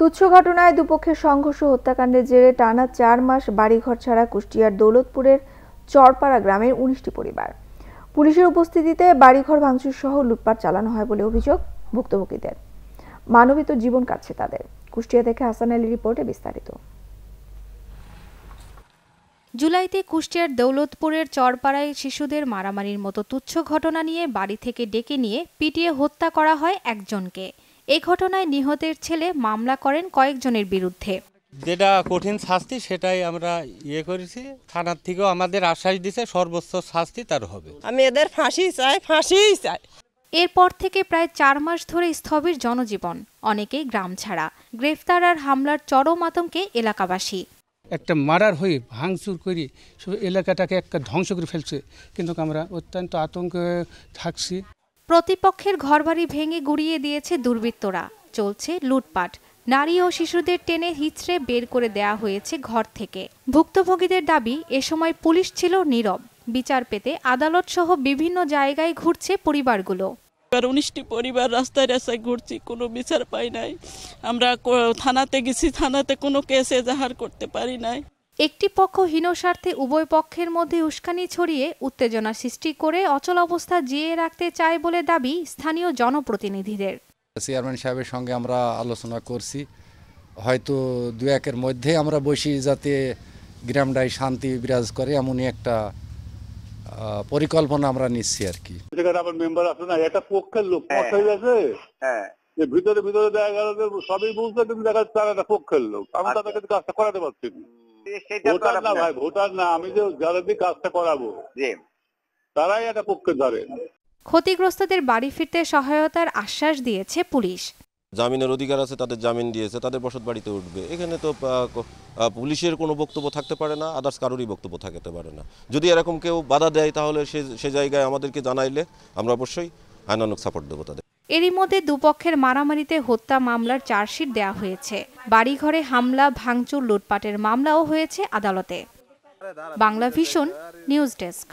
তুচ্ছ ঘটনায় দুপক্ষের সংঘর্ষ হত্যাকাণ্ডের জেরে টানা চার মাস বাড়িঘর ছাড়া কুষ্টিয়ার দৌলতপুরের চরপাড়া গ্রামের উনিশটি পরিবার পুলিশের উপস্থিতিতে বাড়িঘর ভাঙচুর সহ লুটপাট চালানো হয় বলে অভিযোগ ভুক্তভোগীদের মানবিত জীবন কাটছে তাদের কুষ্টিয়া থেকে হাসান আলী রিপোর্টে বিস্তারিত জুলাইতে কুষ্টিয়ার দৌলতপুরের চরপাড়ায় শিশুদের মারামারির মতো তুচ্ছ ঘটনা নিয়ে বাড়ি থেকে ডেকে নিয়ে পিটিয়ে হত্যা করা হয় একজনকে এই ঘটনায় নিহতের ছেলে মামলা করেন কয়েকজনের বিরুদ্ধে যেটা কঠিন শাস্তি সেটাই আমরা ইয়ে করেছি থানার থেকেও আমাদের আশ্বাস দিছে সর্বোচ্চ শাস্তি তার হবে আমি এদের ফাঁসি চাই ফাঁসি চাই এরপর থেকে প্রায় চার মাস ধরে স্থবির জনজীবন অনেকেই গ্রাম ছাড়া গ্রেফতার আর হামলার চরম আতঙ্কে এলাকাবাসী একটা মারার হয়ে ভাঙচুর করে সব এলাকাটাকে একটা ধ্বংস করে ফেলছে কিন্তু আমরা অত্যন্ত আতঙ্কে থাকছি প্রতিপক্ষের ঘরবাড়ি ভেঙে গুড়িয়ে দিয়েছে দুর্বৃত্তরা চলছে লুটপাট নারী ও শিশুদের টেনে হিচড়ে বের করে দেয়া হয়েছে ঘর থেকে ভুক্তভোগীদের দাবি এ সময় পুলিশ ছিল নীরব বিচার পেতে আদালত সহ বিভিন্ন জায়গায় ঘুরছে পরিবারগুলো এবার উনিশটি পরিবার রাস্তায় রাস্তায় ঘুরছি কোনো বিচার পাই নাই আমরা থানাতে গেছি থানাতে কোনো কেসে জাহার করতে পারি নাই একটি পক্ষ হীন স্বার্থে উভয় পক্ষের মধ্যে উস্কানি ছড়িয়ে উত্তেজনা সৃষ্টি করে অচল অবস্থা জিয়ে রাখতে চায় বলে দাবি স্থানীয় জনপ্রতিনিধিদের চেয়ারম্যান সাহেবের সঙ্গে আমরা আলোচনা করছি হয়তো দু একের মধ্যে আমরা বসি যাতে গ্রামটায় শান্তি বিরাজ করে এমনই একটা পরিকল্পনা আমরা নিচ্ছি আর কি মেম্বার আছে না একটা পক্ষের লোক হ্যাঁ, হ্যাঁ। ভিতরে ভিতরে দেখা গেল সবই বুঝতে দেখা যাচ্ছে একটা পক্ষের লোক আমি আচ্ছা। তাদেরকে কাজটা করাতে পারছি না ভোটার না ভাই ভোটার না আমি যে যারা দিয়ে কাজটা করাবো তারাই এটা পক্ষে ধরে ক্ষতিগ্রস্তদের বাড়ি ফিরতে সহায়তার আশ্বাস দিয়েছে পুলিশ জামিনের অধিকার আছে তাদের জামিন দিয়েছে তাদের বসত বাড়িতে উঠবে এখানে তো পুলিশের কোনো বক্তব্য থাকতে পারে না আদার্স কারোরই বক্তব্য থাকতে পারে না যদি এরকম কেউ বাধা দেয় তাহলে সে সে জায়গায় আমাদেরকে জানাইলে আমরা অবশ্যই আইনানুক সাপোর্ট দেবো তাদের এরই মধ্যে দুপক্ষের মারামারিতে হত্যা মামলার চার্জশিট দেয়া হয়েছে বাড়িঘরে হামলা ভাঙচুর লুটপাটের মামলাও হয়েছে আদালতে বাংলা ভিশন নিউজ ডেস্ক